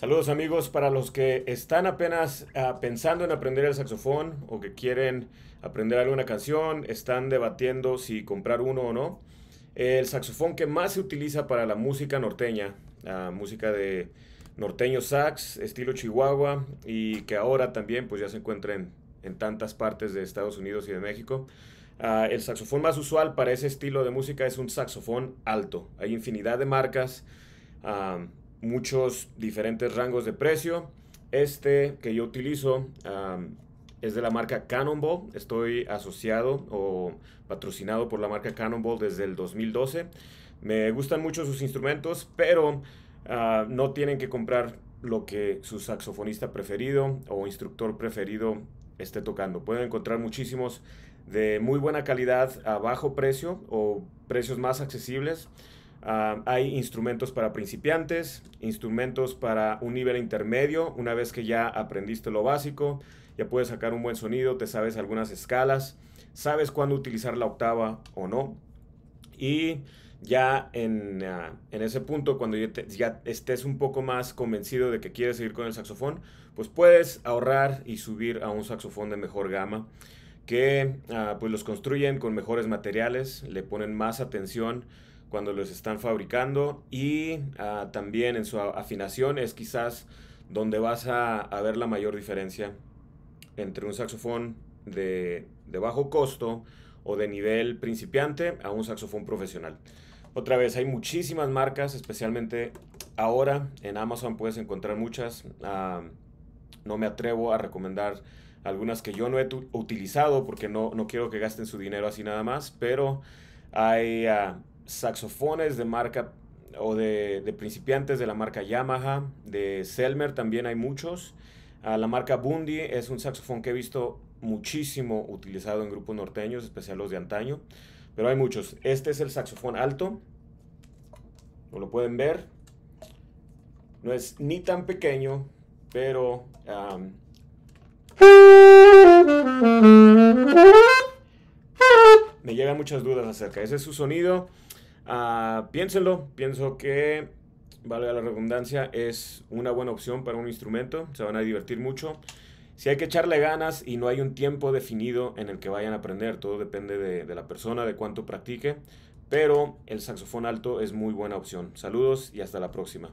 Saludos amigos, para los que están apenas ah, pensando en aprender el saxofón o que quieren aprender alguna canción, están debatiendo si comprar uno o no. El saxofón que más se utiliza para la música norteña, la ah, música de norteño sax, estilo chihuahua y que ahora también pues ya se encuentra en, tantas partes de Estados Unidos y de México. Ah, el saxofón más usual para ese estilo de música es un saxofón alto. Hay infinidad de marcas muchos diferentes rangos de precio. Este que yo utilizo es de la marca Cannonball. Estoy asociado o patrocinado por la marca Cannonball desde el 2012. Me gustan mucho sus instrumentos, pero ah, no tienen que comprar lo que su saxofonista preferido o instructor preferido esté tocando. Pueden encontrar muchísimos de muy buena calidad a bajo precio o precios más accesibles. Ah, hay instrumentos para principiantes, instrumentos para un nivel intermedio, una vez que ya aprendiste lo básico, ya puedes sacar un buen sonido, te sabes algunas escalas, sabes cuándo utilizar la octava o no. Y ya en, ah, ese punto, cuando ya, estés un poco más convencido de que quieres seguir con el saxofón, pues puedes ahorrar y subir a un saxofón de mejor gama que ah, pues los construyen con mejores materiales, le ponen más atención cuando los están fabricando y ah, también en su afinación es quizás donde vas a, ver la mayor diferencia entre un saxofón de, bajo costo o de nivel principiante a un saxofón profesional. Otra vez, hay muchísimas marcas, especialmente ahora en Amazon puedes encontrar muchas. Ah, no me atrevo a recomendar algunas que yo no he utilizado porque no, no quiero que gasten su dinero así nada más, pero hay ah, saxofones de marca o de, principiantes de la marca Yamaha, de Selmer también hay muchos. a ah, la marca Bundy es un saxofón que he visto muchísimo utilizado en grupos norteños, especial los de antaño, pero hay muchos. Este es el saxofón alto, no lo pueden ver. No es ni tan pequeño, pero... muchas dudas acerca. Ese es su sonido. Ah, piénsenlo, pienso que, valga la redundancia, es una buena opción para un instrumento, se van a divertir mucho. Si hay que echarle ganas y no hay un tiempo definido en el que vayan a aprender, todo depende de, de la persona, de cuánto practique, pero el saxofón alto es muy buena opción. Saludos y hasta la próxima.